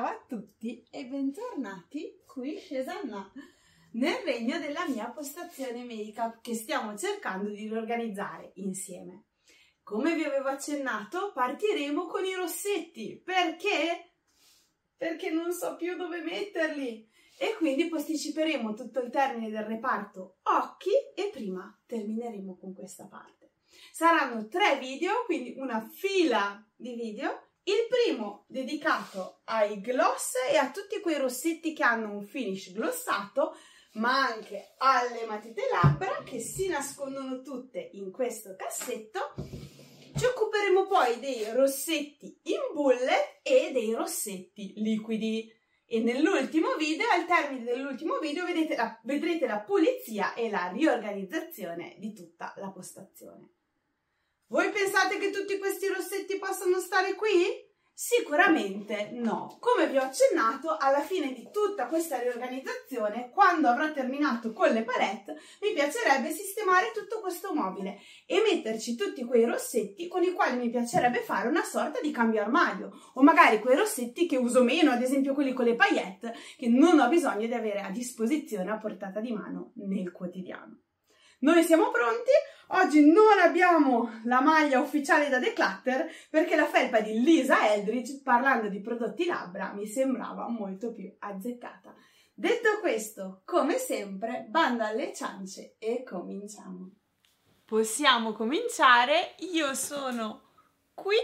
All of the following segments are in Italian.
Ciao a tutti e bentornati qui Shesanna nel regno della mia postazione make-up che stiamo cercando di riorganizzare insieme. Come vi avevo accennato partiremo con i rossetti perché? Perché non so più dove metterli e quindi posticiperemo tutto il termine del reparto occhi e prima termineremo con questa parte. Saranno tre video, quindi una fila di video il primo dedicato ai gloss e a tutti quei rossetti che hanno un finish glossato, ma anche alle matite labbra che si nascondono tutte in questo cassetto. Ci occuperemo poi dei rossetti in bullet e dei rossetti liquidi. E nell'ultimo video, al termine dell'ultimo video, la, vedrete la pulizia e la riorganizzazione di tutta la postazione. Voi pensate che tutti questi rossetti possano stare qui? Sicuramente no. Come vi ho accennato, alla fine di tutta questa riorganizzazione, quando avrò terminato con le palette, mi piacerebbe sistemare tutto questo mobile e metterci tutti quei rossetti con i quali mi piacerebbe fare una sorta di cambio armadio o magari quei rossetti che uso meno, ad esempio quelli con le paillette, che non ho bisogno di avere a disposizione a portata di mano nel quotidiano. Noi siamo pronti? Oggi non abbiamo la maglia ufficiale da declutter perché la felpa di Lisa Eldridge, parlando di prodotti labbra, mi sembrava molto più azzeccata. Detto questo, come sempre, bando alle ciance e cominciamo. Possiamo cominciare, io sono qui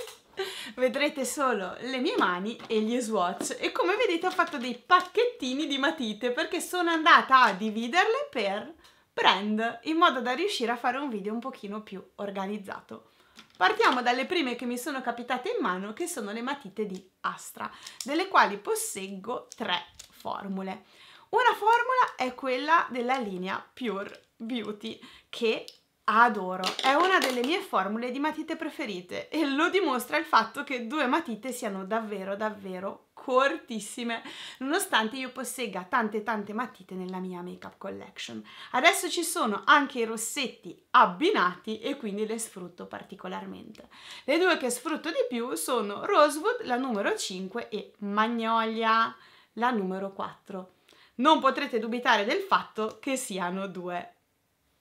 vedrete solo le mie mani e gli swatch e come vedete ho fatto dei pacchettini di matite perché sono andata a dividerle per brand in modo da riuscire a fare un video un pochino più organizzato. Partiamo dalle prime che mi sono capitate in mano che sono le matite di Astra, delle quali posseggo tre formule. Una formula è quella della linea Pure Beauty che adoro, è una delle mie formule di matite preferite e lo dimostra il fatto che due matite siano davvero davvero cortissime nonostante io possegga tante tante matite nella mia makeup collection adesso ci sono anche i rossetti abbinati e quindi le sfrutto particolarmente le due che sfrutto di più sono Rosewood la numero 5 e Magnolia la numero 4 non potrete dubitare del fatto che siano due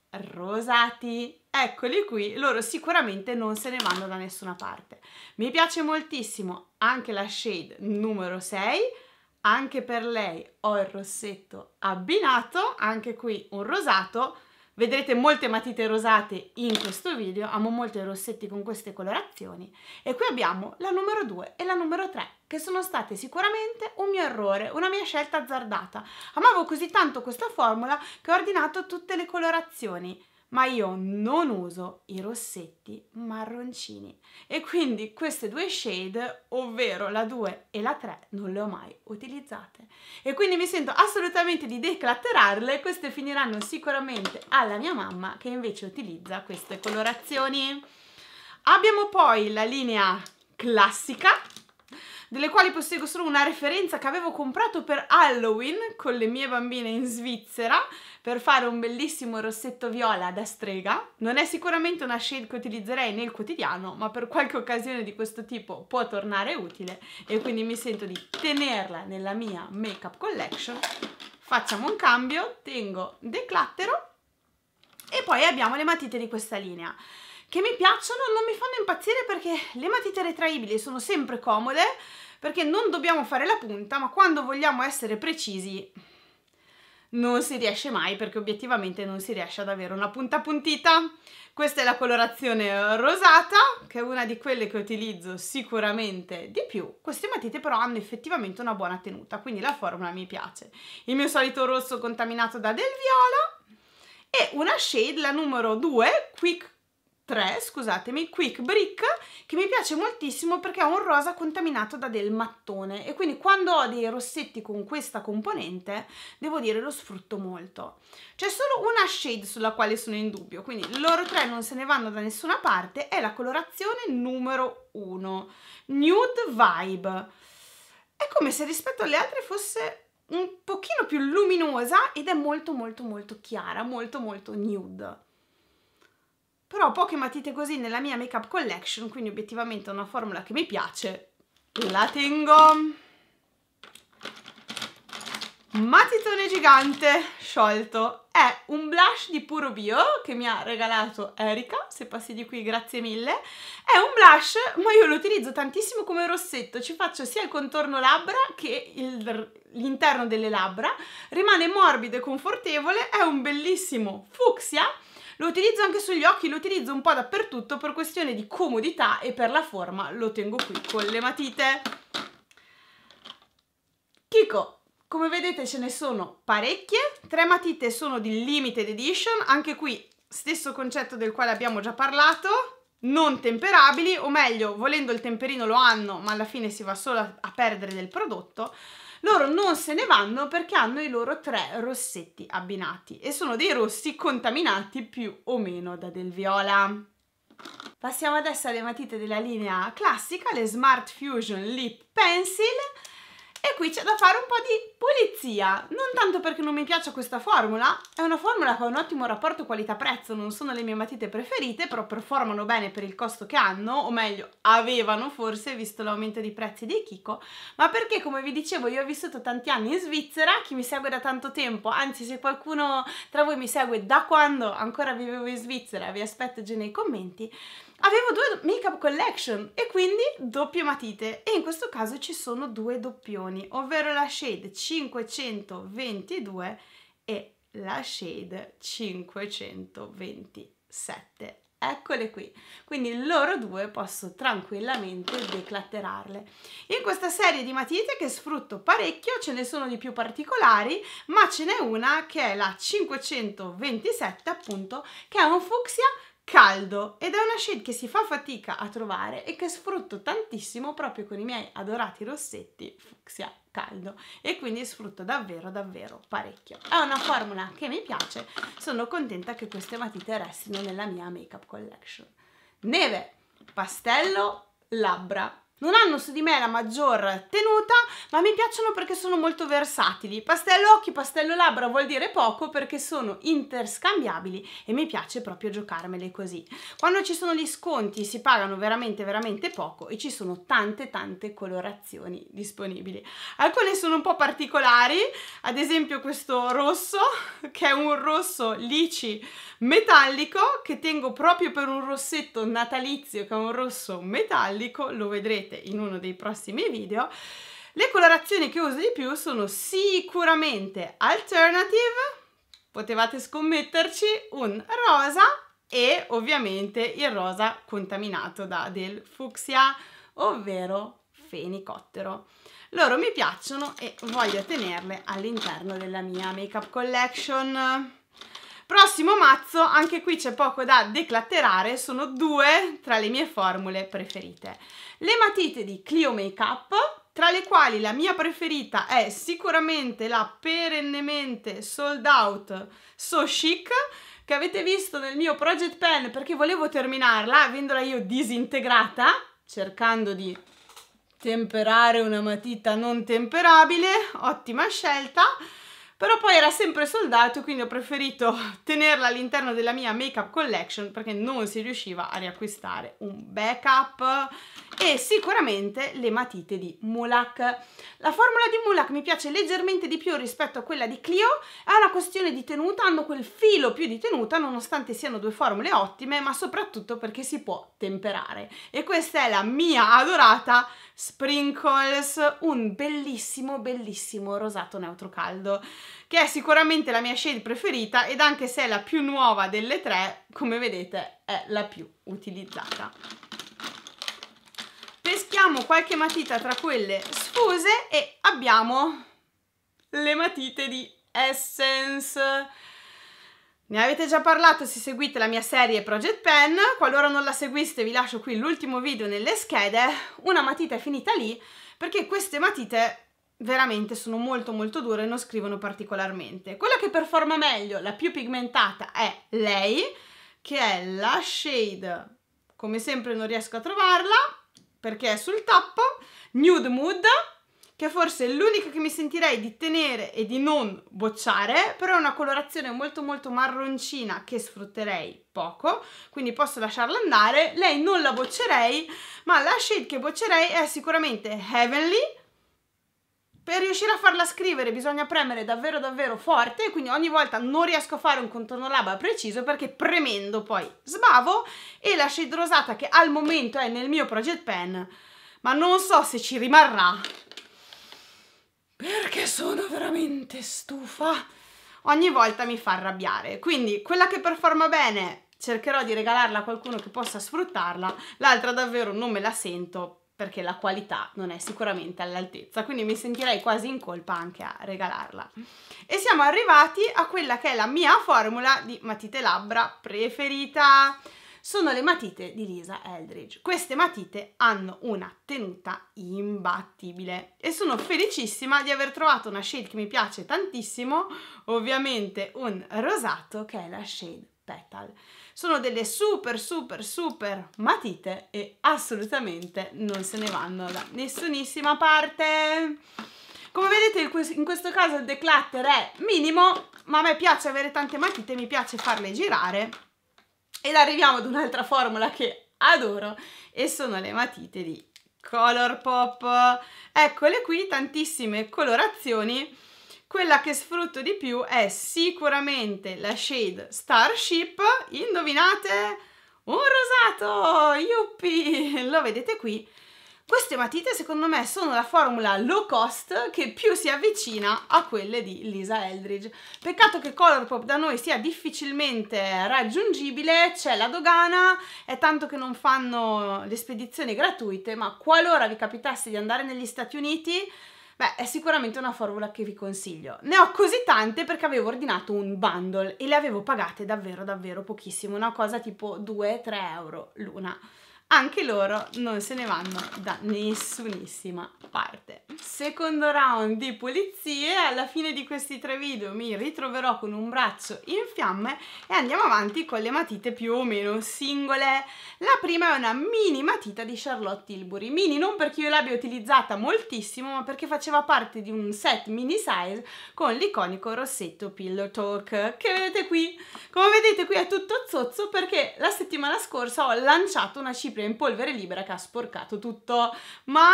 rosati eccoli qui, loro sicuramente non se ne vanno da nessuna parte. Mi piace moltissimo anche la shade numero 6, anche per lei ho il rossetto abbinato, anche qui un rosato, Vedrete molte matite rosate in questo video, amo molto i rossetti con queste colorazioni e qui abbiamo la numero 2 e la numero 3 che sono state sicuramente un mio errore, una mia scelta azzardata. Amavo così tanto questa formula che ho ordinato tutte le colorazioni ma io non uso i rossetti marroncini e quindi queste due shade, ovvero la 2 e la 3, non le ho mai utilizzate e quindi mi sento assolutamente di declatterarle, queste finiranno sicuramente alla mia mamma che invece utilizza queste colorazioni. Abbiamo poi la linea classica delle quali posseggo solo una referenza che avevo comprato per Halloween con le mie bambine in Svizzera per fare un bellissimo rossetto viola da strega. Non è sicuramente una shade che utilizzerei nel quotidiano, ma per qualche occasione di questo tipo può tornare utile e quindi mi sento di tenerla nella mia make-up collection. Facciamo un cambio, tengo declattero e poi abbiamo le matite di questa linea che mi piacciono, non mi fanno impazzire perché le matite retraibili sono sempre comode, perché non dobbiamo fare la punta, ma quando vogliamo essere precisi non si riesce mai perché obiettivamente non si riesce ad avere una punta puntita. Questa è la colorazione rosata, che è una di quelle che utilizzo sicuramente di più. Queste matite però hanno effettivamente una buona tenuta, quindi la formula mi piace. Il mio solito rosso contaminato da del viola e una shade, la numero 2, Quick 3, scusatemi, Quick Brick, che mi piace moltissimo perché è un rosa contaminato da del mattone e quindi quando ho dei rossetti con questa componente, devo dire lo sfrutto molto. C'è solo una shade sulla quale sono in dubbio, quindi loro tre non se ne vanno da nessuna parte, è la colorazione numero 1, Nude Vibe. È come se rispetto alle altre fosse un pochino più luminosa ed è molto molto molto chiara, molto molto nude. Però poche matite così nella mia make-up collection, quindi obiettivamente è una formula che mi piace, la tengo. Matitone gigante sciolto è un blush di Puro Bio che mi ha regalato Erika, se passi di qui grazie mille. È un blush, ma io lo utilizzo tantissimo come rossetto, ci faccio sia il contorno labbra che l'interno delle labbra, rimane morbido e confortevole, è un bellissimo fucsia lo utilizzo anche sugli occhi, lo utilizzo un po' dappertutto per questione di comodità e per la forma lo tengo qui con le matite. Kiko, come vedete ce ne sono parecchie, tre matite sono di limited edition, anche qui stesso concetto del quale abbiamo già parlato, non temperabili, o meglio, volendo il temperino lo hanno, ma alla fine si va solo a perdere del prodotto. Loro non se ne vanno perché hanno i loro tre rossetti abbinati e sono dei rossi contaminati più o meno da del viola. Passiamo adesso alle matite della linea classica, le Smart Fusion Lip Pencil e qui c'è da fare un po' di pulizia, non tanto perché non mi piace questa formula, è una formula che ha un ottimo rapporto qualità-prezzo, non sono le mie matite preferite, però performano bene per il costo che hanno, o meglio, avevano forse, visto l'aumento di prezzi dei Kiko, ma perché come vi dicevo io ho vissuto tanti anni in Svizzera, chi mi segue da tanto tempo, anzi se qualcuno tra voi mi segue da quando ancora vivevo in Svizzera, vi aspetto già nei commenti, avevo due make up collection e quindi doppie matite e in questo caso ci sono due doppioni ovvero la shade 522 e la shade 527 eccole qui quindi loro due posso tranquillamente declatterarle in questa serie di matite che sfrutto parecchio ce ne sono di più particolari ma ce n'è una che è la 527 appunto che è un fucsia caldo ed è una shade che si fa fatica a trovare e che sfrutto tantissimo proprio con i miei adorati rossetti fucsia caldo e quindi sfrutto davvero davvero parecchio. È una formula che mi piace, sono contenta che queste matite restino nella mia make up collection. Neve, pastello, labbra non hanno su di me la maggior tenuta, ma mi piacciono perché sono molto versatili. Pastello occhi, pastello labbra vuol dire poco perché sono interscambiabili e mi piace proprio giocarmele così. Quando ci sono gli sconti si pagano veramente veramente poco e ci sono tante tante colorazioni disponibili. Alcune sono un po' particolari, ad esempio questo rosso, che è un rosso lici metallico che tengo proprio per un rossetto natalizio che è un rosso metallico, lo vedrete in uno dei prossimi video. Le colorazioni che uso di più sono sicuramente alternative, potevate scommetterci un rosa e ovviamente il rosa contaminato da del fucsia, ovvero fenicottero. Loro mi piacciono e voglio tenerle all'interno della mia make-up collection. Prossimo mazzo, anche qui c'è poco da declatterare, sono due tra le mie formule preferite. Le matite di Clio Makeup, tra le quali la mia preferita è sicuramente la perennemente sold out So Chic, che avete visto nel mio Project Pen perché volevo terminarla, avendola io disintegrata, cercando di temperare una matita non temperabile, ottima scelta però poi era sempre soldato quindi ho preferito tenerla all'interno della mia make-up collection perché non si riusciva a riacquistare un backup e sicuramente le matite di Mulak. La formula di Mulak mi piace leggermente di più rispetto a quella di Clio, è una questione di tenuta, hanno quel filo più di tenuta nonostante siano due formule ottime ma soprattutto perché si può temperare e questa è la mia adorata Sprinkles, un bellissimo bellissimo rosato neutro caldo che è sicuramente la mia shade preferita ed anche se è la più nuova delle tre, come vedete è la più utilizzata. Peschiamo qualche matita tra quelle sfuse e abbiamo le matite di Essence ne avete già parlato se seguite la mia serie Project Pen, qualora non la seguiste vi lascio qui l'ultimo video nelle schede, una matita è finita lì perché queste matite veramente sono molto molto dure e non scrivono particolarmente. Quella che performa meglio, la più pigmentata è lei, che è la shade, come sempre non riesco a trovarla perché è sul tappo, Nude Mood, che forse è l'unica che mi sentirei di tenere e di non bocciare, però è una colorazione molto molto marroncina che sfrutterei poco, quindi posso lasciarla andare, lei non la boccerei, ma la shade che boccerei è sicuramente Heavenly, per riuscire a farla scrivere bisogna premere davvero davvero forte, quindi ogni volta non riesco a fare un contorno labbra preciso perché premendo poi sbavo e la shade rosata che al momento è nel mio project pen, ma non so se ci rimarrà perché sono veramente stufa. Ogni volta mi fa arrabbiare. Quindi quella che performa bene cercherò di regalarla a qualcuno che possa sfruttarla. L'altra davvero non me la sento perché la qualità non è sicuramente all'altezza, quindi mi sentirei quasi in colpa anche a regalarla. E siamo arrivati a quella che è la mia formula di matite labbra preferita sono le matite di Lisa Eldridge. Queste matite hanno una tenuta imbattibile e sono felicissima di aver trovato una shade che mi piace tantissimo, ovviamente un rosato che è la shade Petal. Sono delle super super super matite e assolutamente non se ne vanno da nessunissima parte. Come vedete in questo caso il declutter è minimo, ma a me piace avere tante matite, mi piace farle girare ed arriviamo ad un'altra formula che adoro e sono le matite di Colourpop. Eccole qui, tantissime colorazioni. Quella che sfrutto di più è sicuramente la shade Starship. Indovinate? Un rosato! Yuppie! Lo vedete qui queste matite secondo me sono la formula low cost che più si avvicina a quelle di Lisa Eldridge. Peccato che Colourpop da noi sia difficilmente raggiungibile, c'è la dogana, è tanto che non fanno le spedizioni gratuite, ma qualora vi capitasse di andare negli Stati Uniti, Beh, è sicuramente una formula che vi consiglio. Ne ho così tante perché avevo ordinato un bundle e le avevo pagate davvero davvero pochissimo, una cosa tipo 2-3 euro l'una anche loro non se ne vanno da nessunissima parte. Secondo round di pulizie, alla fine di questi tre video mi ritroverò con un braccio in fiamme e andiamo avanti con le matite più o meno singole. La prima è una mini matita di Charlotte Tilbury, mini non perché io l'abbia utilizzata moltissimo ma perché faceva parte di un set mini size con l'iconico rossetto Pillow Talk che vedete qui. Come vedete qui è tutto zozzo perché la settimana scorsa ho lanciato una cipolla cipria in polvere libera che ha sporcato tutto, ma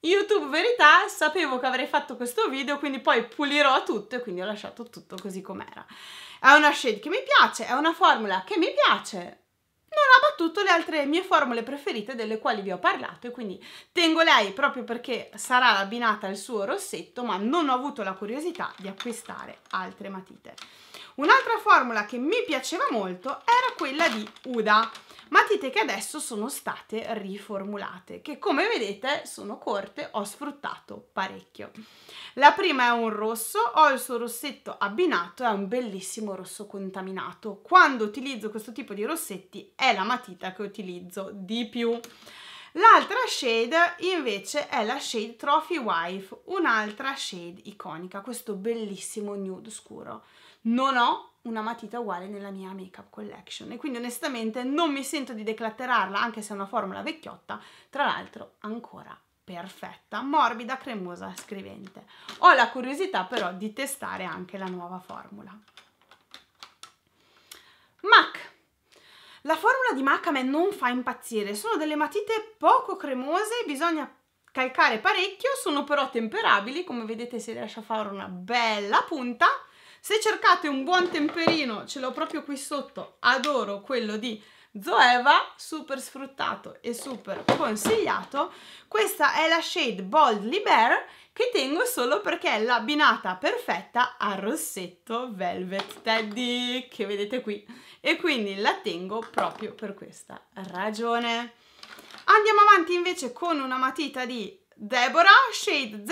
YouTube verità, sapevo che avrei fatto questo video, quindi poi pulirò tutto e quindi ho lasciato tutto così com'era. È una shade che mi piace, è una formula che mi piace. Non ha battuto le altre mie formule preferite delle quali vi ho parlato e quindi tengo lei proprio perché sarà abbinata al suo rossetto, ma non ho avuto la curiosità di acquistare altre matite. Un'altra formula che mi piaceva molto era quella di Uda matite che adesso sono state riformulate, che come vedete sono corte, ho sfruttato parecchio. La prima è un rosso, ho il suo rossetto abbinato, è un bellissimo rosso contaminato. Quando utilizzo questo tipo di rossetti è la matita che utilizzo di più. L'altra shade invece è la shade Trophy Wife, un'altra shade iconica, questo bellissimo nude scuro. Non ho una matita uguale nella mia make up collection e quindi onestamente non mi sento di declatterarla anche se è una formula vecchiotta tra l'altro ancora perfetta, morbida, cremosa, scrivente. Ho la curiosità però di testare anche la nuova formula. MAC la formula di MAC a me non fa impazzire, sono delle matite poco cremose, bisogna calcare parecchio, sono però temperabili, come vedete si riesce a fare una bella punta se cercate un buon temperino, ce l'ho proprio qui sotto, adoro quello di Zoeva, super sfruttato e super consigliato. Questa è la shade Boldly Bear che tengo solo perché è l'abbinata perfetta al rossetto Velvet Teddy che vedete qui e quindi la tengo proprio per questa ragione. Andiamo avanti invece con una matita di Deborah Shade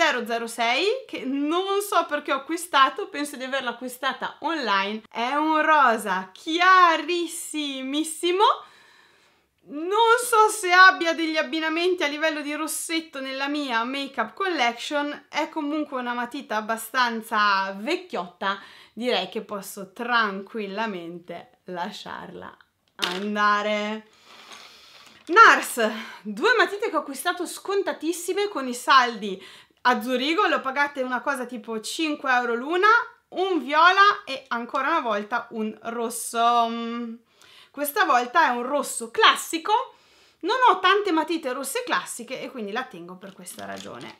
006 che non so perché ho acquistato, penso di averla acquistata online. È un rosa chiarissimissimo. Non so se abbia degli abbinamenti a livello di rossetto nella mia make-up collection, è comunque una matita abbastanza vecchiotta, direi che posso tranquillamente lasciarla andare. Nars, due matite che ho acquistato scontatissime con i saldi a Zurigo, le ho pagate una cosa tipo 5 euro l'una, un viola e ancora una volta un rosso. Questa volta è un rosso classico, non ho tante matite rosse classiche e quindi la tengo per questa ragione.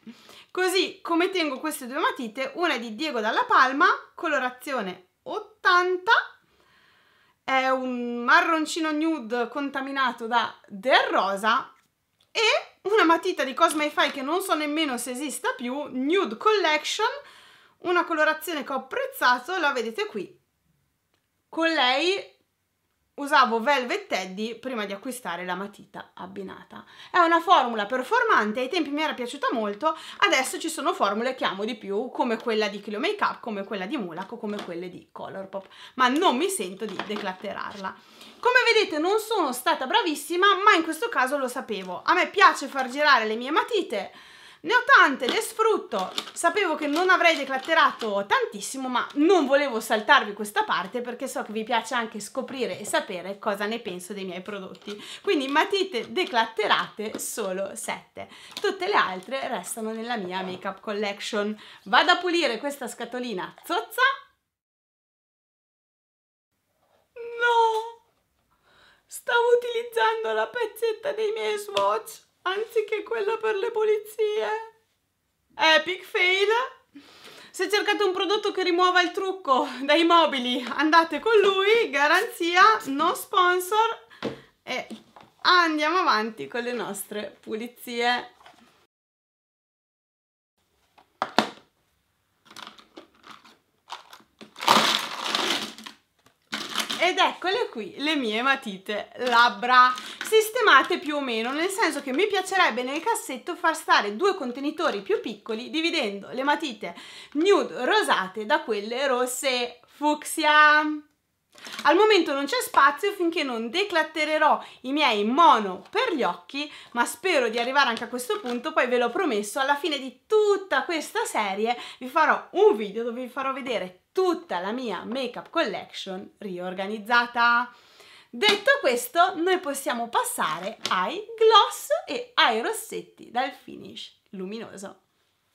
Così come tengo queste due matite, una è di Diego Dalla Palma, colorazione 80 è un marroncino nude contaminato da del rosa e una matita di Cosme Fai che non so nemmeno se esista più, Nude Collection, una colorazione che ho apprezzato, la vedete qui. Con lei usavo Velvet Teddy prima di acquistare la matita abbinata. È una formula performante, ai tempi mi era piaciuta molto, adesso ci sono formule che amo di più, come quella di Clio Makeup, come quella di Mulac, come quelle di Colourpop, ma non mi sento di declatterarla. Come vedete non sono stata bravissima, ma in questo caso lo sapevo. A me piace far girare le mie matite, ne ho tante, le sfrutto. Sapevo che non avrei declatterato tantissimo, ma non volevo saltarvi questa parte perché so che vi piace anche scoprire e sapere cosa ne penso dei miei prodotti. Quindi matite declatterate solo 7. Tutte le altre restano nella mia makeup collection. Vado a pulire questa scatolina zozza. No! Stavo utilizzando la pezzetta dei miei swatch anziché quella per le pulizie. Epic fail. Se cercate un prodotto che rimuova il trucco dai mobili, andate con lui, garanzia, no sponsor e andiamo avanti con le nostre pulizie. ed eccole qui le mie matite labbra sistemate più o meno nel senso che mi piacerebbe nel cassetto far stare due contenitori più piccoli dividendo le matite nude rosate da quelle rosse fucsia al momento non c'è spazio finché non declattererò i miei mono per gli occhi, ma spero di arrivare anche a questo punto, poi ve l'ho promesso, alla fine di tutta questa serie vi farò un video dove vi farò vedere tutta la mia make-up collection riorganizzata. Detto questo, noi possiamo passare ai gloss e ai rossetti dal finish luminoso.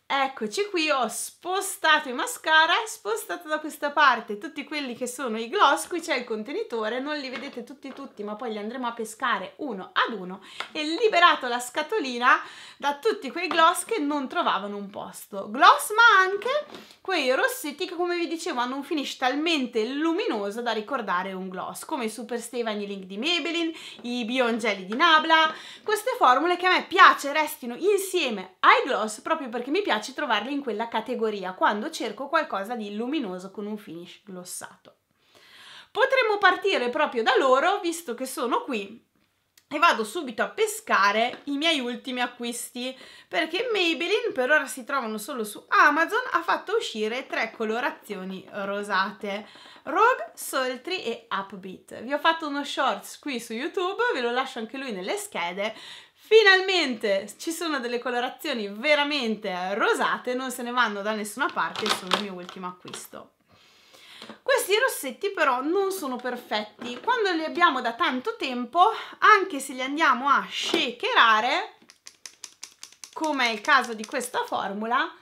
Eccoci qui, ho spostato i mascara, spostato da questa parte tutti quelli che sono i gloss, qui c'è il contenitore, non li vedete tutti tutti ma poi li andremo a pescare uno ad uno e liberato la scatolina da tutti quei gloss che non trovavano un posto. Gloss ma anche quei rossetti che come vi dicevo hanno un finish talmente luminoso da ricordare un gloss, come i Super Stay Vanilling di Maybelline, i Beyond Jelly di Nabla, queste formule che a me piace restino insieme ai gloss proprio perché mi piace piace trovarli in quella categoria quando cerco qualcosa di luminoso con un finish glossato. Potremmo partire proprio da loro, visto che sono qui, e vado subito a pescare i miei ultimi acquisti, perché Maybelline per ora si trovano solo su Amazon, ha fatto uscire tre colorazioni rosate, Rogue, Soltri e Upbeat. Vi ho fatto uno shorts qui su YouTube, ve lo lascio anche lui nelle schede, Finalmente ci sono delle colorazioni veramente rosate, non se ne vanno da nessuna parte, sono il mio ultimo acquisto. Questi rossetti però non sono perfetti, quando li abbiamo da tanto tempo, anche se li andiamo a shakerare, come è il caso di questa formula,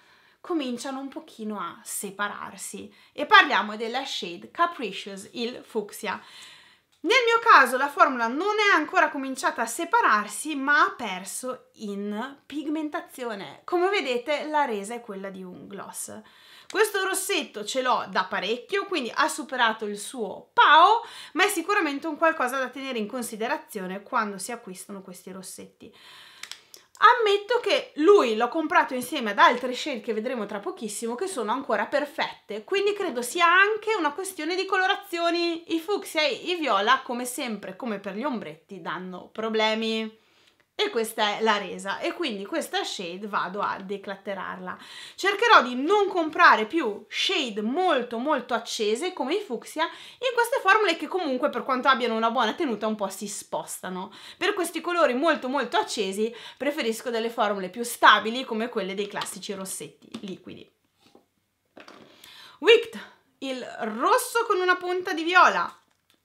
cominciano un pochino a separarsi e parliamo della shade Capricious, il fucsia. Nel mio caso la formula non è ancora cominciata a separarsi ma ha perso in pigmentazione. Come vedete la resa è quella di un gloss. Questo rossetto ce l'ho da parecchio, quindi ha superato il suo PAO, ma è sicuramente un qualcosa da tenere in considerazione quando si acquistano questi rossetti. Ammetto che lui l'ho comprato insieme ad altre shade che vedremo tra pochissimo che sono ancora perfette, quindi credo sia anche una questione di colorazioni. I fucsia e i viola, come sempre, come per gli ombretti, danno problemi e questa è la resa e quindi questa shade vado a declatterarla cercherò di non comprare più shade molto molto accese come i fucsia in queste formule che comunque per quanto abbiano una buona tenuta un po' si spostano per questi colori molto molto accesi preferisco delle formule più stabili come quelle dei classici rossetti liquidi Wicked il rosso con una punta di viola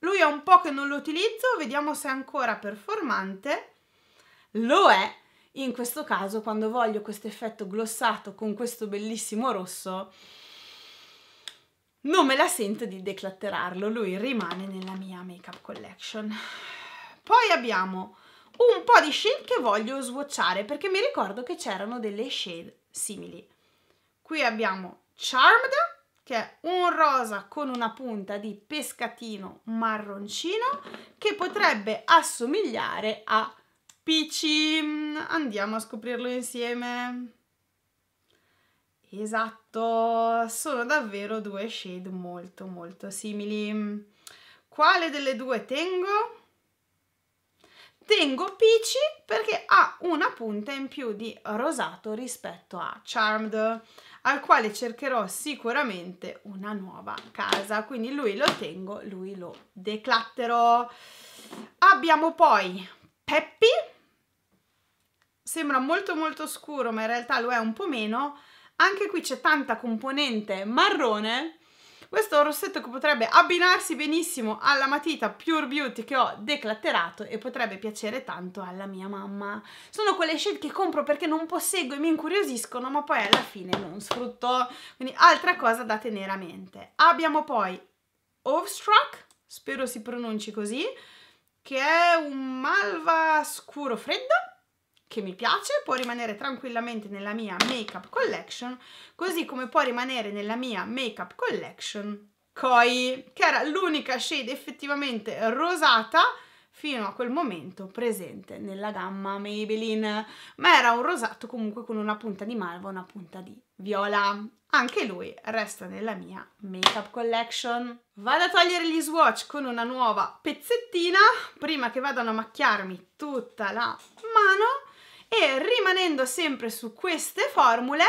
lui è un po' che non lo utilizzo, vediamo se è ancora performante lo è in questo caso quando voglio questo effetto glossato con questo bellissimo rosso non me la sento di declatterarlo, lui rimane nella mia make-up collection. Poi abbiamo un po' di shade che voglio swatchare perché mi ricordo che c'erano delle shade simili. Qui abbiamo Charmed, che è un rosa con una punta di pescatino marroncino che potrebbe assomigliare a Peachy, mm, andiamo a scoprirlo insieme. Esatto, sono davvero due shade molto molto simili. Quale delle due tengo? Tengo Peachy perché ha una punta in più di rosato rispetto a Charmed, al quale cercherò sicuramente una nuova casa. Quindi lui lo tengo, lui lo declatterò. Abbiamo poi Peppy sembra molto molto scuro ma in realtà lo è un po' meno, anche qui c'è tanta componente marrone, questo è un rossetto che potrebbe abbinarsi benissimo alla matita Pure Beauty che ho declatterato e potrebbe piacere tanto alla mia mamma. Sono quelle shade che compro perché non posseggo e mi incuriosiscono, ma poi alla fine non sfrutto. Quindi altra cosa da tenere a mente. Abbiamo poi Overstruck, spero si pronunci così, che è un malva scuro freddo che mi piace, può rimanere tranquillamente nella mia Makeup Collection, così come può rimanere nella mia Makeup Collection Koi, che era l'unica shade effettivamente rosata fino a quel momento presente nella gamma Maybelline, ma era un rosato comunque con una punta di malva e una punta di viola. Anche lui resta nella mia Makeup Collection. Vado a togliere gli swatch con una nuova pezzettina, prima che vadano a macchiarmi tutta la mano, e rimanendo sempre su queste formule,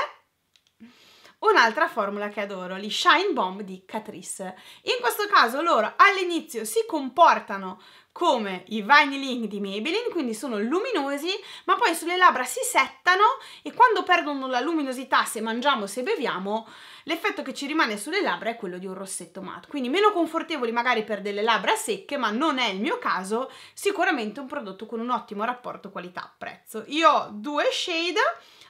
un'altra formula che adoro, gli Shine Bomb di Catrice. In questo caso loro all'inizio si comportano come i Vinyl Ink di Maybelline, quindi sono luminosi, ma poi sulle labbra si settano e quando perdono la luminosità, se mangiamo, se beviamo, l'effetto che ci rimane sulle labbra è quello di un rossetto matte. Quindi meno confortevoli magari per delle labbra secche, ma non è il mio caso, sicuramente un prodotto con un ottimo rapporto qualità-prezzo. Io ho due shade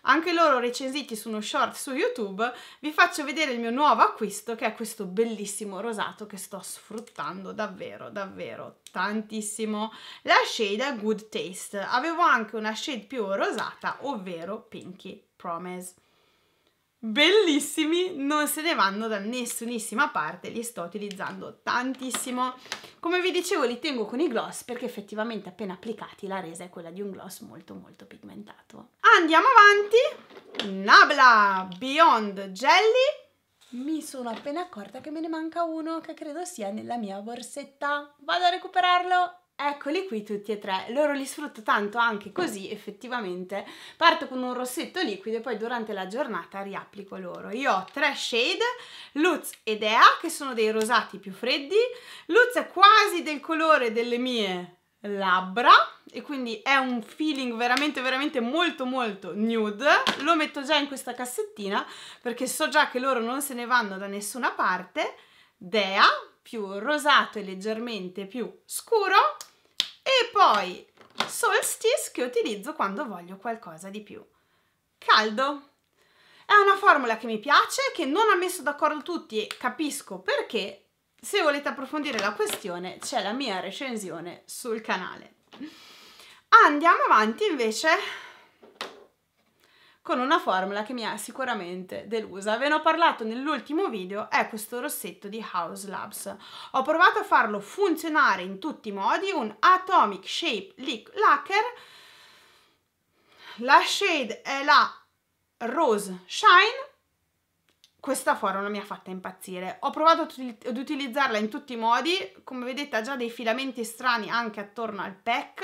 anche loro recensiti su uno short su YouTube, vi faccio vedere il mio nuovo acquisto che è questo bellissimo rosato che sto sfruttando davvero, davvero tantissimo. La shade è Good Taste, avevo anche una shade più rosata, ovvero Pinky Promise bellissimi, non se ne vanno da nessunissima parte, li sto utilizzando tantissimo. Come vi dicevo li tengo con i gloss perché effettivamente appena applicati la resa è quella di un gloss molto molto pigmentato. Andiamo avanti, Nabla Beyond Jelly. Mi sono appena accorta che me ne manca uno che credo sia nella mia borsetta. Vado a recuperarlo! Eccoli qui tutti e tre, loro li sfrutto tanto anche così effettivamente, parto con un rossetto liquido e poi durante la giornata riapplico loro. Io ho tre shade, Lutz e Dea che sono dei rosati più freddi, Lutz è quasi del colore delle mie labbra e quindi è un feeling veramente veramente molto molto nude lo metto già in questa cassettina perché so già che loro non se ne vanno da nessuna parte Dea più rosato e leggermente più scuro e poi Solstice che utilizzo quando voglio qualcosa di più. Caldo. È una formula che mi piace, che non ha messo d'accordo tutti e capisco perché. Se volete approfondire la questione c'è la mia recensione sul canale. Andiamo avanti invece con una formula che mi ha sicuramente delusa. Ve ne ho parlato nell'ultimo video, è questo rossetto di House Labs. Ho provato a farlo funzionare in tutti i modi, un Atomic Shape Lick Lacquer, la shade è la Rose Shine, questa formula mi ha fatta impazzire. Ho provato ad utilizzarla in tutti i modi, come vedete ha già dei filamenti strani anche attorno al pack,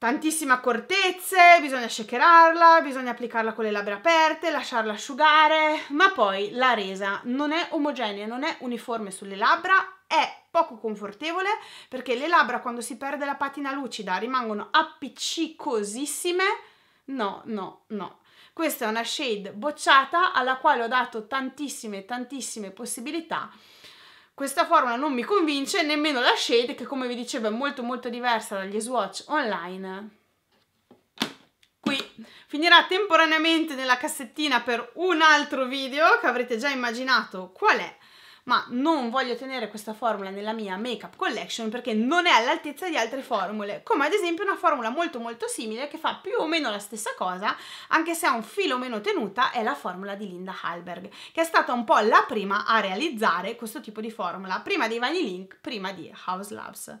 tantissime accortezze, bisogna shakerarla, bisogna applicarla con le labbra aperte, lasciarla asciugare, ma poi la resa non è omogenea, non è uniforme sulle labbra, è poco confortevole perché le labbra quando si perde la patina lucida rimangono appiccicosissime. No, no, no, questa è una shade bocciata alla quale ho dato tantissime tantissime possibilità questa formula non mi convince, nemmeno la shade che come vi dicevo è molto molto diversa dagli swatch online. Qui finirà temporaneamente nella cassettina per un altro video che avrete già immaginato qual è, ma non voglio tenere questa formula nella mia make-up collection perché non è all'altezza di altre formule, come ad esempio una formula molto molto simile che fa più o meno la stessa cosa, anche se ha un filo meno tenuta, è la formula di Linda Halberg, che è stata un po' la prima a realizzare questo tipo di formula, prima di Vanilink, prima di House Labs.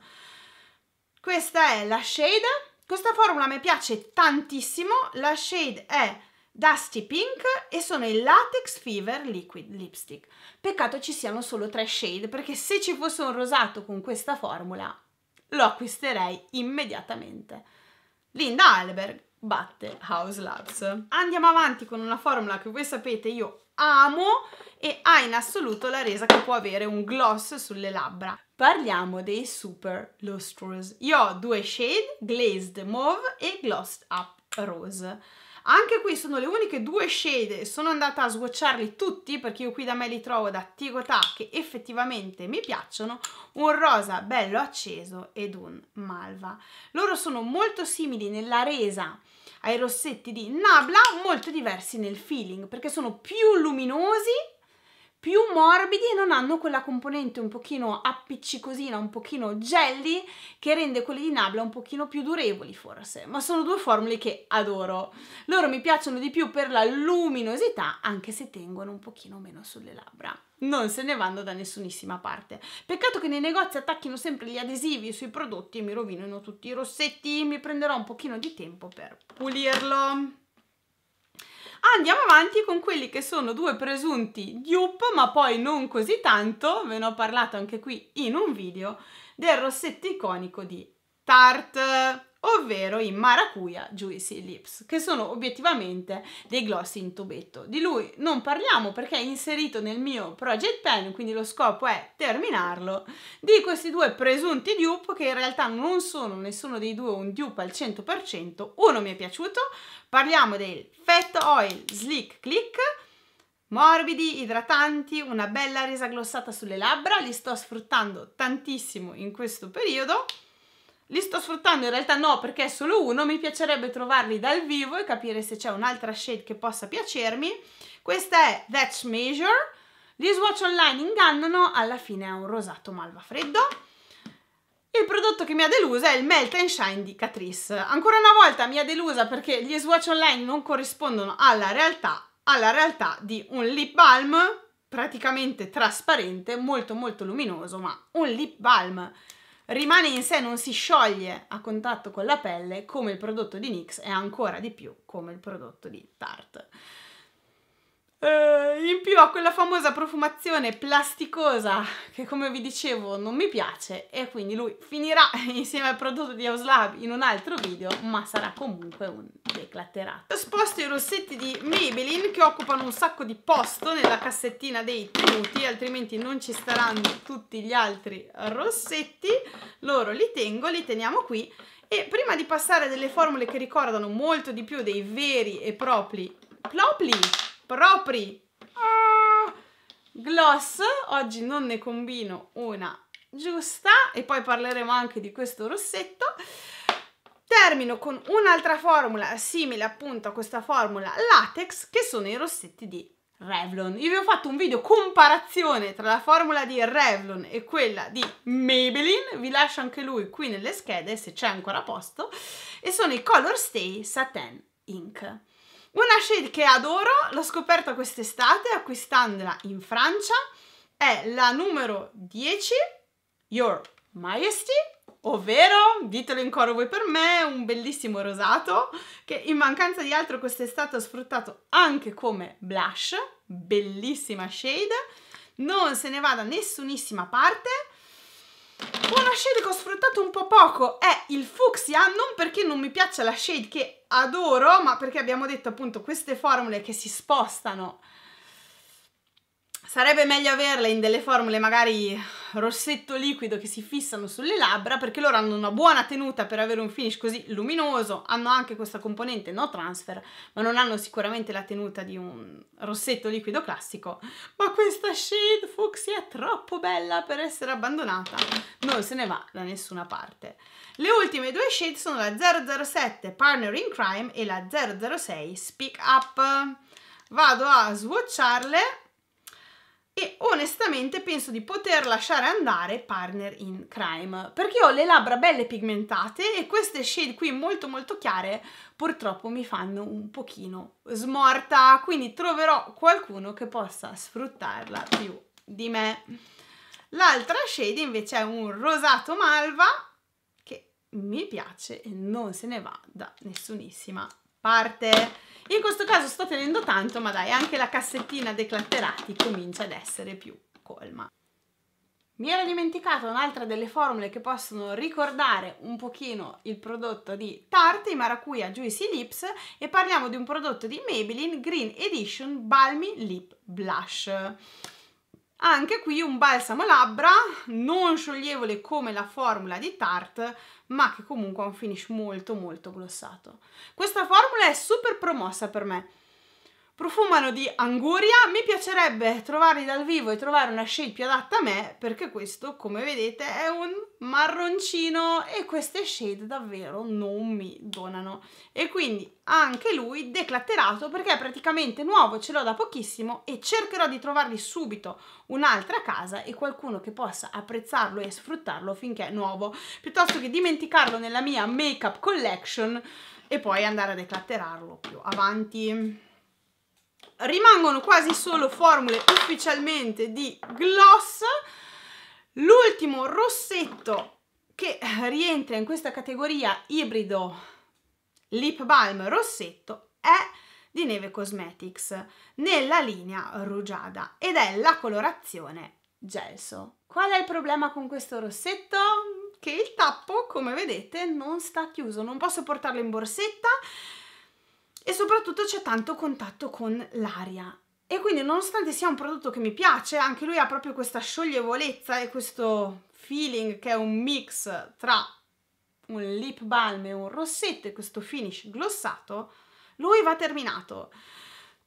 Questa è la shade, questa formula mi piace tantissimo, la shade è Dusty Pink e sono il Latex Fever Liquid Lipstick. Peccato ci siano solo tre shade perché se ci fosse un rosato con questa formula lo acquisterei immediatamente. Linda Alberg batte House Labs. Andiamo avanti con una formula che voi sapete io amo e ha in assoluto la resa che può avere un gloss sulle labbra. Parliamo dei Super Lustrous. Io ho due shade, Glazed Mauve e Glossed Up Rose. Anche qui sono le uniche due shade, sono andata a swatcharli tutti perché io qui da me li trovo da Tigotà che effettivamente mi piacciono, un rosa bello acceso ed un malva. Loro sono molto simili nella resa ai rossetti di Nabla, molto diversi nel feeling perché sono più luminosi più morbidi e non hanno quella componente un pochino appiccicosina, un pochino jelly che rende quelli di Nabla un pochino più durevoli forse, ma sono due formule che adoro. Loro mi piacciono di più per la luminosità anche se tengono un pochino meno sulle labbra. Non se ne vanno da nessunissima parte. Peccato che nei negozi attacchino sempre gli adesivi sui prodotti e mi rovinano tutti i rossetti, mi prenderò un pochino di tempo per pulirlo. Andiamo avanti con quelli che sono due presunti dupe, ma poi non così tanto, ve ne ho parlato anche qui in un video, del rossetto iconico di Tarte ovvero i Maracuya Juicy Lips, che sono obiettivamente dei gloss in tubetto. Di lui non parliamo perché è inserito nel mio Project Pen, quindi lo scopo è terminarlo, di questi due presunti dupe che in realtà non sono nessuno dei due un dupe al 100%, uno mi è piaciuto, parliamo del Fat Oil Slick Click, morbidi, idratanti, una bella resa glossata sulle labbra, li sto sfruttando tantissimo in questo periodo, li sto sfruttando in realtà no perché è solo uno, mi piacerebbe trovarli dal vivo e capire se c'è un'altra shade che possa piacermi. Questa è That's Measure. Gli swatch online ingannano, alla fine è un rosato malva freddo. Il prodotto che mi ha delusa è il Melt and Shine di Catrice. Ancora una volta mi ha delusa perché gli swatch online non corrispondono alla realtà, alla realtà di un lip balm praticamente trasparente, molto molto luminoso, ma un lip balm rimane in sé, non si scioglie a contatto con la pelle come il prodotto di NYX e ancora di più come il prodotto di Tarte. Eh, in più ha quella famosa profumazione plasticosa che come vi dicevo non mi piace e quindi lui finirà insieme al prodotto di Auslab in un altro video ma sarà comunque un declatterato. Sposto i rossetti di Maybelline che occupano un sacco di posto nella cassettina dei tenuti altrimenti non ci staranno tutti gli altri rossetti, loro li tengo, li teniamo qui e prima di passare a delle formule che ricordano molto di più dei veri e propri plopli propri. Ah, gloss, oggi non ne combino una giusta e poi parleremo anche di questo rossetto. Termino con un'altra formula simile appunto a questa formula latex che sono i rossetti di Revlon. Io vi ho fatto un video comparazione tra la formula di Revlon e quella di Maybelline, vi lascio anche lui qui nelle schede se c'è ancora posto, e sono i Color Stay Satin Ink. Una shade che adoro, l'ho scoperta quest'estate acquistandola in Francia, è la numero 10, Your Majesty, ovvero, ditelo in coro voi per me, un bellissimo rosato che in mancanza di altro quest'estate ho sfruttato anche come blush, bellissima shade, non se ne va da nessunissima parte, una shade che ho sfruttato un po' poco è il fucsia, non perché non mi piaccia la shade che adoro, ma perché abbiamo detto appunto queste formule che si spostano. Sarebbe meglio averle in delle formule magari rossetto liquido che si fissano sulle labbra perché loro hanno una buona tenuta per avere un finish così luminoso, hanno anche questa componente no transfer, ma non hanno sicuramente la tenuta di un rossetto liquido classico. Ma questa shade fucsia è troppo bella per essere abbandonata, non se ne va da nessuna parte. Le ultime due shade sono la 007 Partner in Crime e la 006 Speak Up. Vado a swatcharle e onestamente penso di poter lasciare andare Partner in Crime perché ho le labbra belle pigmentate e queste shade qui molto molto chiare purtroppo mi fanno un pochino smorta quindi troverò qualcuno che possa sfruttarla più di me. L'altra shade invece è un rosato malva che mi piace e non se ne va da nessunissima parte. In questo caso sto tenendo tanto, ma dai, anche la cassettina dei clatterati comincia ad essere più colma. Mi ero dimenticata un'altra delle formule che possono ricordare un pochino il prodotto di Tarte, i Maracuja Juicy Lips e parliamo di un prodotto di Maybelline Green Edition Balmy Lip Blush. Anche qui un balsamo labbra non scioglievole come la formula di Tarte, ma che comunque ha un finish molto molto glossato. Questa formula è super promossa per me profumano di anguria, mi piacerebbe trovarli dal vivo e trovare una shade più adatta a me perché questo come vedete è un marroncino e queste shade davvero non mi donano e quindi anche lui declatterato perché è praticamente nuovo, ce l'ho da pochissimo e cercherò di trovargli subito un'altra casa e qualcuno che possa apprezzarlo e sfruttarlo finché è nuovo piuttosto che dimenticarlo nella mia make up collection e poi andare a declatterarlo più avanti rimangono quasi solo formule ufficialmente di gloss. L'ultimo rossetto che rientra in questa categoria ibrido lip balm rossetto è di Neve Cosmetics nella linea rugiada ed è la colorazione gelso. Qual è il problema con questo rossetto? Che il tappo, come vedete, non sta chiuso, non posso portarlo in borsetta e soprattutto c'è tanto contatto con l'aria. E quindi nonostante sia un prodotto che mi piace, anche lui ha proprio questa scioglievolezza e questo feeling che è un mix tra un lip balm e un rossetto e questo finish glossato, lui va terminato.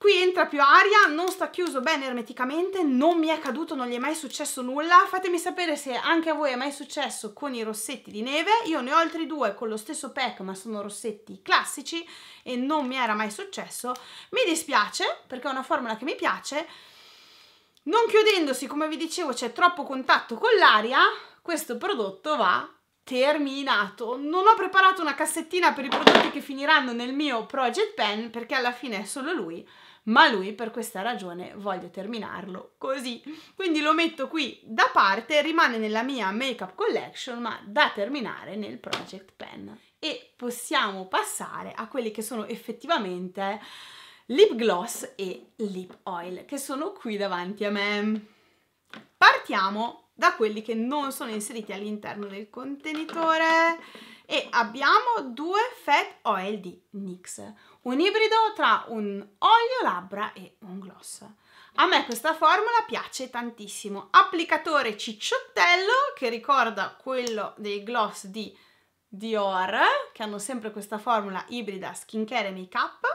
Qui entra più aria, non sta chiuso bene ermeticamente, non mi è caduto, non gli è mai successo nulla. Fatemi sapere se anche a voi è mai successo con i rossetti di neve. Io ne ho altri due con lo stesso pack, ma sono rossetti classici e non mi era mai successo. Mi dispiace, perché è una formula che mi piace. Non chiudendosi, come vi dicevo, c'è troppo contatto con l'aria, questo prodotto va terminato. Non ho preparato una cassettina per i prodotti che finiranno nel mio project pen perché alla fine è solo lui, ma lui per questa ragione voglio terminarlo così. Quindi lo metto qui da parte, rimane nella mia make-up collection, ma da terminare nel project pen. E possiamo passare a quelli che sono effettivamente lip gloss e lip oil che sono qui davanti a me. Partiamo da quelli che non sono inseriti all'interno del contenitore e abbiamo due Fat Oil di NYX, un ibrido tra un olio labbra e un gloss. A me questa formula piace tantissimo, applicatore cicciottello che ricorda quello dei gloss di Dior che hanno sempre questa formula ibrida skincare e make up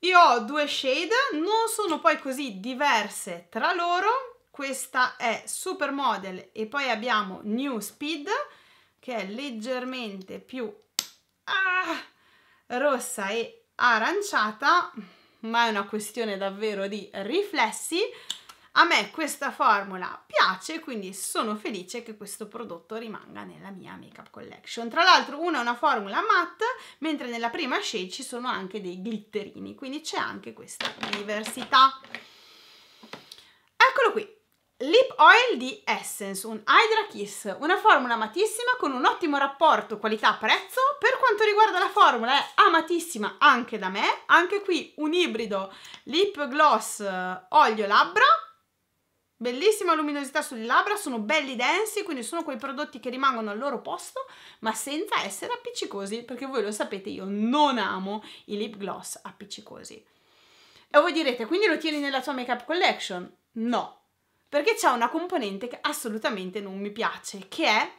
io ho due shade, non sono poi così diverse tra loro, questa è Supermodel e poi abbiamo New Speed che è leggermente più ah, rossa e aranciata ma è una questione davvero di riflessi a me questa formula piace quindi sono felice che questo prodotto rimanga nella mia makeup collection tra l'altro una è una formula matte mentre nella prima shade ci sono anche dei glitterini quindi c'è anche questa diversità eccolo qui Lip Oil di Essence, un Hydra Kiss, una formula amatissima con un ottimo rapporto qualità-prezzo, per quanto riguarda la formula è amatissima anche da me, anche qui un ibrido lip gloss eh, olio labbra, bellissima luminosità sulle labbra, sono belli densi, quindi sono quei prodotti che rimangono al loro posto, ma senza essere appiccicosi, perché voi lo sapete, io non amo i lip gloss appiccicosi. E voi direte, quindi lo tieni nella tua make-up collection? No, perché c'è una componente che assolutamente non mi piace, che è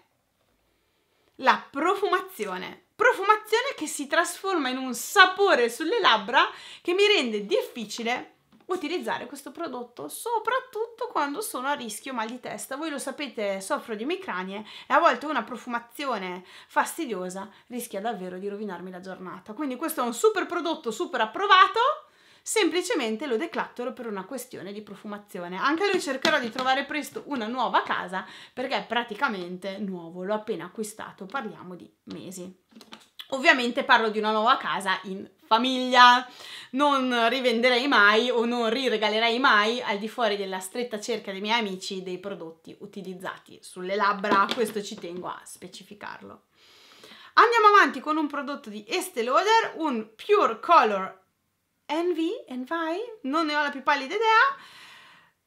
la profumazione. Profumazione che si trasforma in un sapore sulle labbra che mi rende difficile utilizzare questo prodotto, soprattutto quando sono a rischio mal di testa. Voi lo sapete, soffro di emicranie e a volte una profumazione fastidiosa rischia davvero di rovinarmi la giornata. Quindi questo è un super prodotto, super approvato semplicemente lo declattero per una questione di profumazione. Anche lui cercherò di trovare presto una nuova casa perché è praticamente nuovo, l'ho appena acquistato, parliamo di mesi. Ovviamente parlo di una nuova casa in famiglia, non rivenderei mai o non riregalerei mai al di fuori della stretta cerca dei miei amici dei prodotti utilizzati sulle labbra, questo ci tengo a specificarlo. Andiamo avanti con un prodotto di Estée Lauder, un Pure Color Envy, Envy, non ne ho la più pallida idea,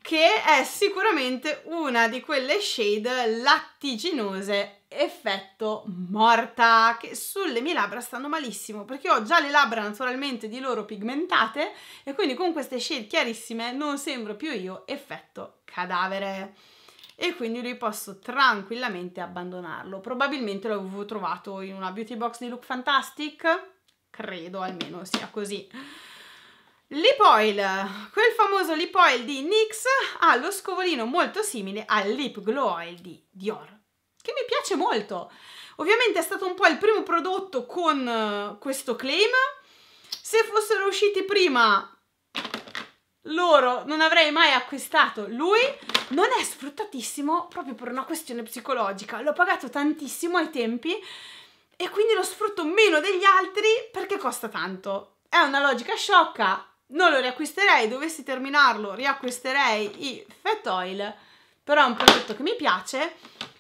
che è sicuramente una di quelle shade lattiginose effetto morta che sulle mie labbra stanno malissimo perché ho già le labbra naturalmente di loro pigmentate e quindi con queste shade chiarissime non sembro più io effetto cadavere e quindi lui posso tranquillamente abbandonarlo probabilmente l'avevo trovato in una beauty box di Look Fantastic credo almeno sia così Lip oil, quel famoso lip oil di NYX ha lo scovolino molto simile al Lip Glow Oil di Dior, che mi piace molto. Ovviamente è stato un po' il primo prodotto con eh, questo claim. Se fossero usciti prima loro non avrei mai acquistato lui. Non è sfruttatissimo proprio per una questione psicologica. L'ho pagato tantissimo ai tempi e quindi lo sfrutto meno degli altri perché costa tanto. È una logica sciocca, non lo riacquisterei, dovessi terminarlo riacquisterei i Fat Oil, però è un prodotto che mi piace.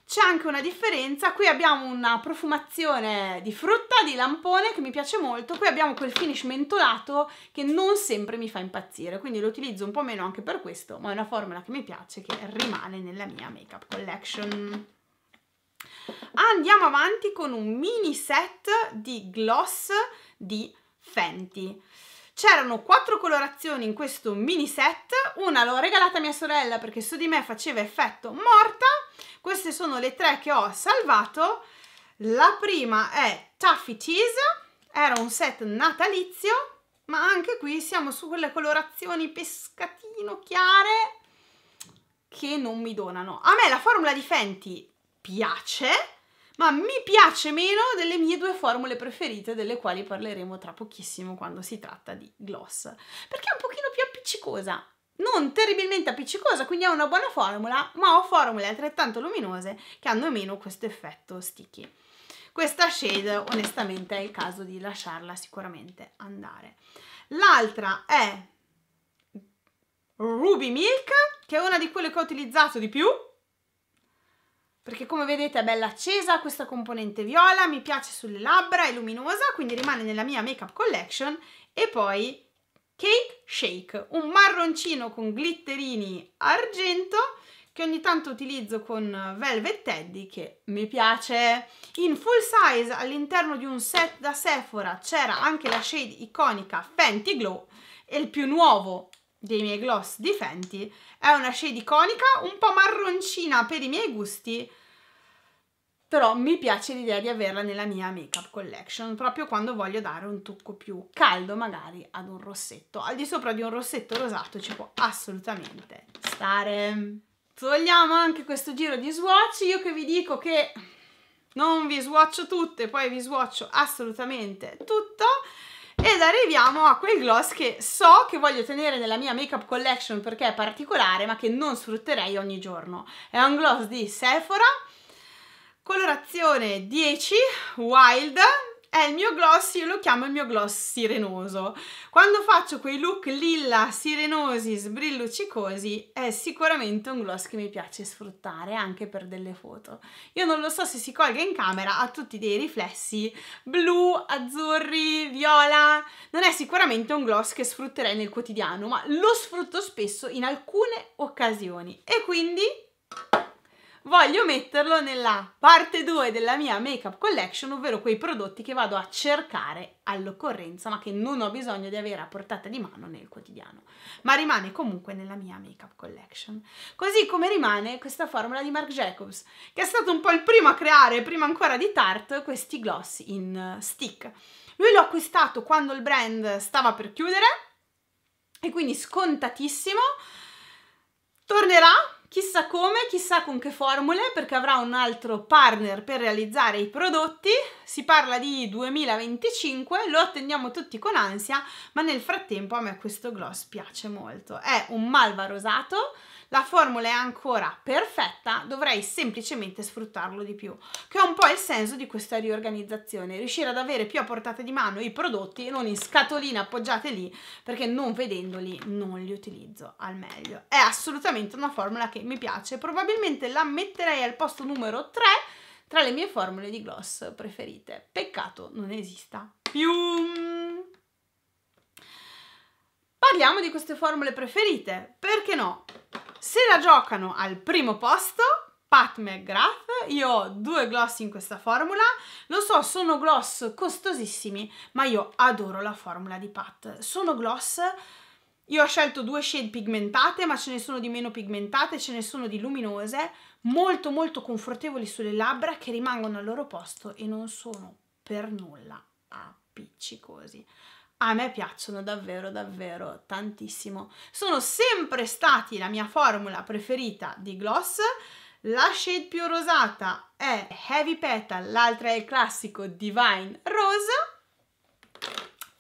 C'è anche una differenza, qui abbiamo una profumazione di frutta, di lampone che mi piace molto, qui abbiamo quel finish mentolato che non sempre mi fa impazzire, quindi lo utilizzo un po' meno anche per questo, ma è una formula che mi piace che rimane nella mia make-up collection. Andiamo avanti con un mini set di gloss di Fenty. C'erano quattro colorazioni in questo mini set, una l'ho regalata a mia sorella perché su di me faceva effetto morta, queste sono le tre che ho salvato, la prima è Taffy Cheese, era un set natalizio, ma anche qui siamo su quelle colorazioni pescatino chiare che non mi donano. A me la formula di Fenty piace, ma mi piace meno delle mie due formule preferite, delle quali parleremo tra pochissimo quando si tratta di gloss, perché è un pochino più appiccicosa, non terribilmente appiccicosa, quindi ha una buona formula, ma ho formule altrettanto luminose che hanno meno questo effetto sticky. Questa shade onestamente è il caso di lasciarla sicuramente andare. L'altra è Ruby Milk, che è una di quelle che ho utilizzato di più, perché come vedete è bella accesa questa componente viola, mi piace sulle labbra, è luminosa, quindi rimane nella mia Makeup Collection e poi Cake Shake, un marroncino con glitterini argento che ogni tanto utilizzo con Velvet Teddy che mi piace. In full size all'interno di un set da Sephora c'era anche la shade iconica Fenty Glow e il più nuovo dei miei gloss di Fenty. È una shade iconica, un po' marroncina per i miei gusti, però mi piace l'idea di averla nella mia makeup collection, proprio quando voglio dare un tocco più caldo magari ad un rossetto. Al di sopra di un rossetto rosato ci può assolutamente stare. Togliamo anche questo giro di swatch, io che vi dico che non vi swatcho tutte, poi vi swatcho assolutamente tutto ed arriviamo a quel gloss che so che voglio tenere nella mia make up collection perché è particolare ma che non sfrutterei ogni giorno è un gloss di Sephora colorazione 10 Wild è il mio gloss, io lo chiamo il mio gloss sirenoso. Quando faccio quei look lilla, sirenosi, sbrilluccicosi, è sicuramente un gloss che mi piace sfruttare anche per delle foto. Io non lo so se si colga in camera, ha tutti dei riflessi blu, azzurri, viola. Non è sicuramente un gloss che sfrutterei nel quotidiano, ma lo sfrutto spesso in alcune occasioni. E quindi voglio metterlo nella parte 2 della mia make-up collection, ovvero quei prodotti che vado a cercare all'occorrenza, ma che non ho bisogno di avere a portata di mano nel quotidiano, ma rimane comunque nella mia make-up collection. Così come rimane questa formula di Marc Jacobs, che è stato un po' il primo a creare, prima ancora di Tarte, questi gloss in stick. Lui l'ho acquistato quando il brand stava per chiudere, e quindi scontatissimo, tornerà chissà come, chissà con che formule, perché avrà un altro partner per realizzare i prodotti. Si parla di 2025, lo attendiamo tutti con ansia, ma nel frattempo a me questo gloss piace molto. È un malva rosato la formula è ancora perfetta, dovrei semplicemente sfruttarlo di più, che è un po' il senso di questa riorganizzazione, riuscire ad avere più a portata di mano i prodotti e non in scatoline appoggiate lì, perché non vedendoli non li utilizzo al meglio. È assolutamente una formula che mi piace, probabilmente la metterei al posto numero 3 tra le mie formule di gloss preferite. Peccato non esista più. Parliamo di queste formule preferite, perché no? Se la giocano al primo posto, Pat McGrath, io ho due gloss in questa formula, lo so sono gloss costosissimi, ma io adoro la formula di Pat, sono gloss... Io ho scelto due shade pigmentate, ma ce ne sono di meno pigmentate, ce ne sono di luminose, molto molto confortevoli sulle labbra che rimangono al loro posto e non sono per nulla appiccicosi a me piacciono davvero davvero tantissimo. Sono sempre stati la mia formula preferita di gloss. La shade più rosata è Heavy Petal, l'altra è il classico Divine Rose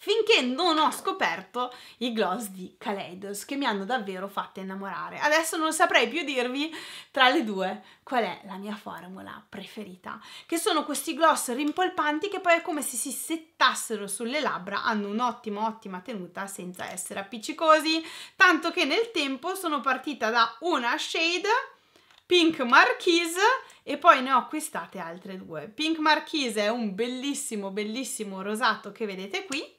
finché non ho scoperto i gloss di Kaleidos che mi hanno davvero fatta innamorare. Adesso non saprei più dirvi tra le due qual è la mia formula preferita, che sono questi gloss rimpolpanti che poi è come se si settassero sulle labbra, hanno un'ottima ottima tenuta senza essere appiccicosi, tanto che nel tempo sono partita da una shade Pink Marquise e poi ne ho acquistate altre due. Pink Marquise è un bellissimo bellissimo rosato che vedete qui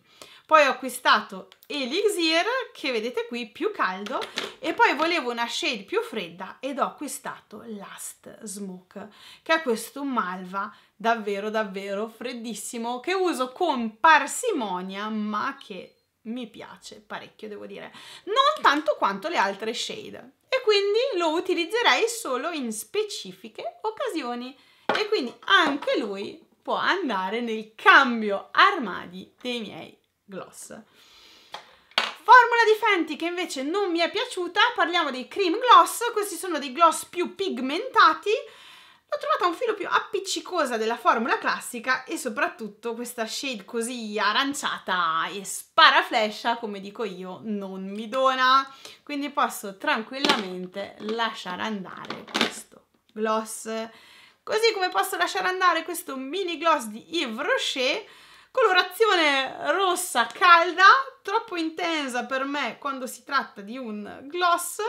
poi ho acquistato Elixir, che vedete qui, più caldo, e poi volevo una shade più fredda ed ho acquistato Last Smoke, che è questo malva davvero davvero freddissimo, che uso con parsimonia, ma che mi piace parecchio, devo dire. Non tanto quanto le altre shade. E quindi lo utilizzerei solo in specifiche occasioni. E quindi anche lui può andare nel cambio armadi dei miei gloss. Formula di Fenty che invece non mi è piaciuta, parliamo dei cream gloss, questi sono dei gloss più pigmentati, l'ho trovata un filo più appiccicosa della formula classica e soprattutto questa shade così aranciata e sparaflescia, come dico io, non mi dona. Quindi posso tranquillamente lasciare andare questo gloss. Così come posso lasciare andare questo mini gloss di Yves Rocher, colorazione rossa calda, troppo intensa per me quando si tratta di un gloss,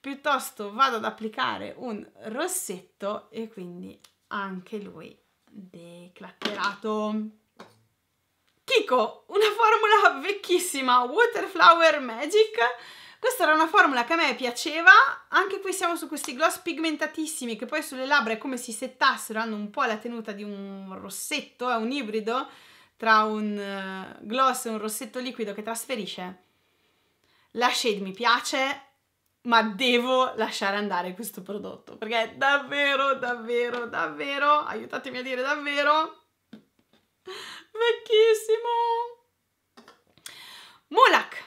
piuttosto vado ad applicare un rossetto e quindi anche lui declatterato. Kiko, una formula vecchissima, Waterflower Magic, questa era una formula che a me piaceva, anche qui siamo su questi gloss pigmentatissimi che poi sulle labbra è come si settassero, hanno un po' la tenuta di un rossetto, è un ibrido, tra un eh, gloss e un rossetto liquido che trasferisce. La shade mi piace, ma devo lasciare andare questo prodotto perché è davvero, davvero, davvero, aiutatemi a dire davvero, vecchissimo. Mulak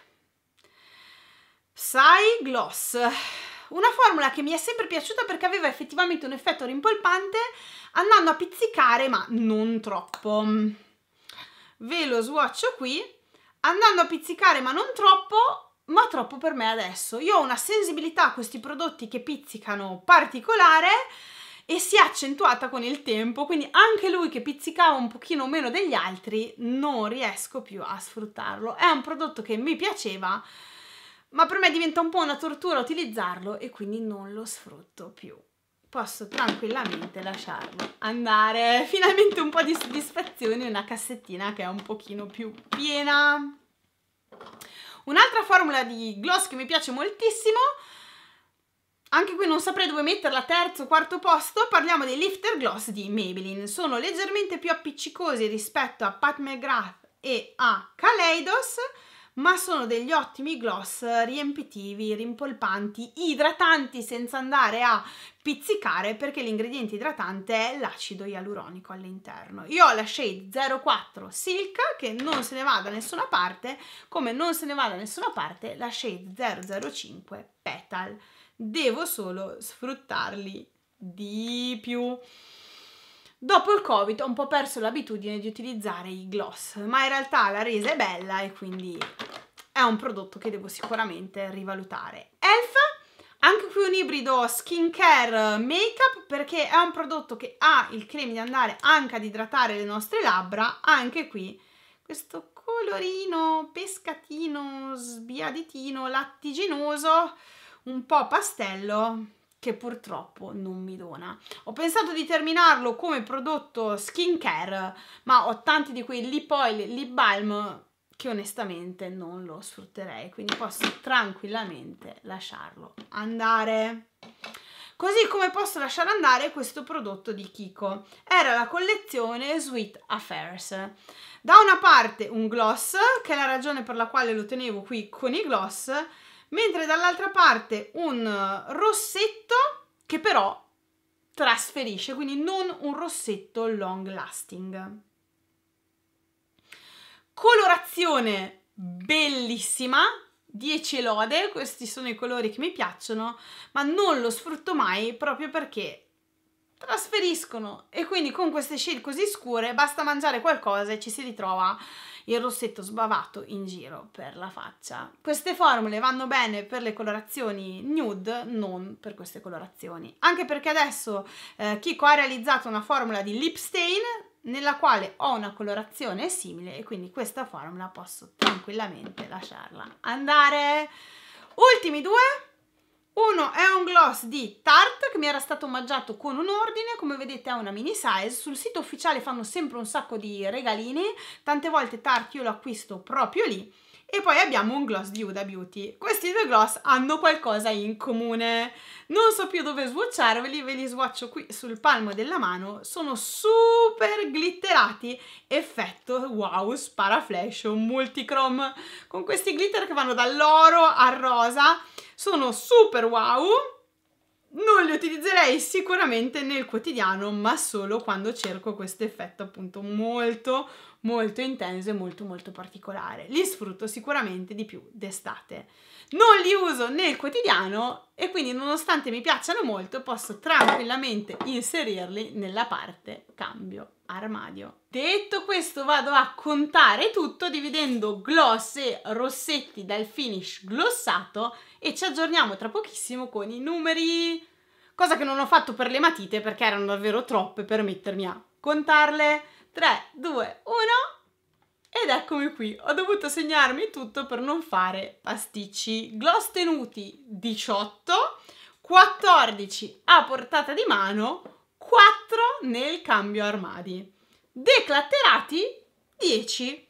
Sai Gloss, una formula che mi è sempre piaciuta perché aveva effettivamente un effetto rimpolpante andando a pizzicare ma non troppo ve lo swatcho qui, andando a pizzicare ma non troppo, ma troppo per me adesso. Io ho una sensibilità a questi prodotti che pizzicano particolare e si è accentuata con il tempo, quindi anche lui che pizzicava un pochino meno degli altri non riesco più a sfruttarlo. È un prodotto che mi piaceva, ma per me diventa un po' una tortura utilizzarlo e quindi non lo sfrutto più posso tranquillamente lasciarlo andare. Finalmente un po' di soddisfazione, una cassettina che è un pochino più piena. Un'altra formula di gloss che mi piace moltissimo, anche qui non saprei dove metterla, terzo, o quarto posto, parliamo dei Lifter Gloss di Maybelline. Sono leggermente più appiccicosi rispetto a Pat McGrath e a Kaleidos, ma sono degli ottimi gloss riempitivi, rimpolpanti, idratanti senza andare a pizzicare perché l'ingrediente idratante è l'acido ialuronico all'interno. Io ho la shade 04 Silk che non se ne va da nessuna parte, come non se ne va da nessuna parte la shade 005 Petal. Devo solo sfruttarli di più. Dopo il Covid ho un po' perso l'abitudine di utilizzare i gloss, ma in realtà la resa è bella e quindi è un prodotto che devo sicuramente rivalutare. Elf, anche qui un ibrido skincare eh, make-up perché è un prodotto che ha il creme di andare anche ad idratare le nostre labbra, anche qui questo colorino pescatino, sbiaditino, lattiginoso, un po' pastello, che purtroppo non mi dona. Ho pensato di terminarlo come prodotto skincare, ma ho tanti di quei lip oil, lip balm che onestamente non lo sfrutterei, quindi posso tranquillamente lasciarlo andare. Così come posso lasciare andare questo prodotto di Kiko. Era la collezione Sweet Affairs. Da una parte un gloss, che è la ragione per la quale lo tenevo qui con i gloss, mentre dall'altra parte un rossetto che però trasferisce, quindi non un rossetto long lasting. Colorazione bellissima, 10 lode, questi sono i colori che mi piacciono, ma non lo sfrutto mai proprio perché trasferiscono e quindi con queste shade così scure basta mangiare qualcosa e ci si ritrova il rossetto sbavato in giro per la faccia. Queste formule vanno bene per le colorazioni nude, non per queste colorazioni. Anche perché adesso eh, Kiko ha realizzato una formula di lip stain nella quale ho una colorazione simile e quindi questa formula posso tranquillamente lasciarla andare. Ultimi due uno è un gloss di Tarte che mi era stato omaggiato con un ordine, come vedete è una mini size, sul sito ufficiale fanno sempre un sacco di regalini, tante volte Tarte io lo acquisto proprio lì. E poi abbiamo un gloss di Huda Beauty. Questi due gloss hanno qualcosa in comune. Non so più dove swatcharveli, ve li swatcho qui sul palmo della mano. Sono super glitterati, effetto wow, sparaflash o multichrome. Con questi glitter che vanno dall'oro al rosa sono super wow. Non li utilizzerei sicuramente nel quotidiano, ma solo quando cerco questo effetto appunto molto molto intenso e molto molto particolare. Li sfrutto sicuramente di più d'estate. Non li uso nel quotidiano e quindi nonostante mi piacciono molto posso tranquillamente inserirli nella parte cambio armadio. Detto questo vado a contare tutto dividendo gloss e rossetti dal finish glossato e ci aggiorniamo tra pochissimo con i numeri, cosa che non ho fatto per le matite perché erano davvero troppe per mettermi a contarle. 3, 2, 1 ed eccomi qui. Ho dovuto segnarmi tutto per non fare pasticci. Gloss tenuti 18, 14 a portata di mano, 4 nel cambio armadi. Declatterati 10.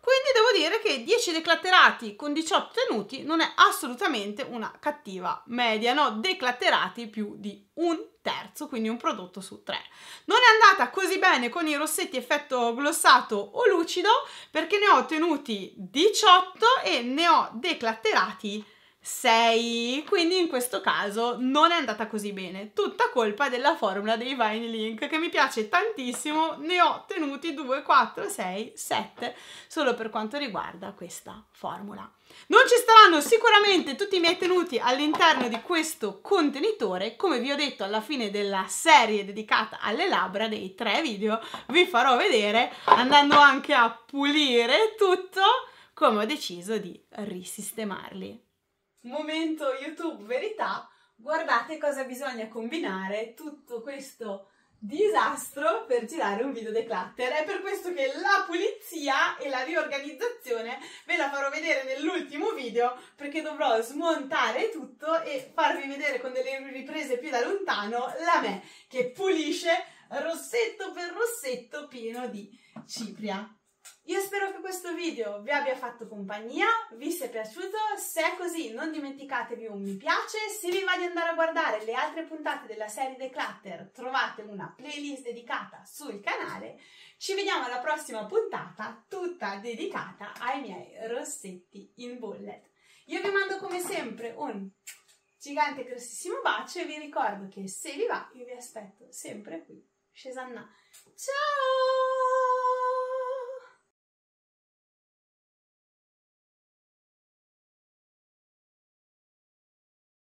Quindi devo dire che 10 declatterati con 18 tenuti non è assolutamente una cattiva media, no? Declatterati più di un terzo, quindi un prodotto su tre. Non è andata così bene con i rossetti effetto glossato o lucido perché ne ho tenuti 18 e ne ho declatterati 6. Quindi in questo caso non è andata così bene. Tutta colpa della formula dei Vine Link che mi piace tantissimo. Ne ho tenuti 2, 4, 6, 7 solo per quanto riguarda questa formula. Non ci staranno sicuramente tutti i miei tenuti all'interno di questo contenitore, come vi ho detto alla fine della serie dedicata alle labbra dei tre video, vi farò vedere andando anche a pulire tutto come ho deciso di risistemarli momento YouTube verità, guardate cosa bisogna combinare tutto questo disastro per girare un video declutter. È per questo che la pulizia e la riorganizzazione ve la farò vedere nell'ultimo video perché dovrò smontare tutto e farvi vedere con delle riprese più da lontano la me che pulisce rossetto per rossetto pieno di cipria. Io spero che questo video vi abbia fatto compagnia, vi sia piaciuto, se è così non dimenticatevi un mi piace, se vi va di andare a guardare le altre puntate della serie The Clutter trovate una playlist dedicata sul canale, ci vediamo alla prossima puntata tutta dedicata ai miei rossetti in bullet. Io vi mando come sempre un gigante grossissimo bacio e vi ricordo che se vi va io vi aspetto sempre qui, Cesanna. Ciao!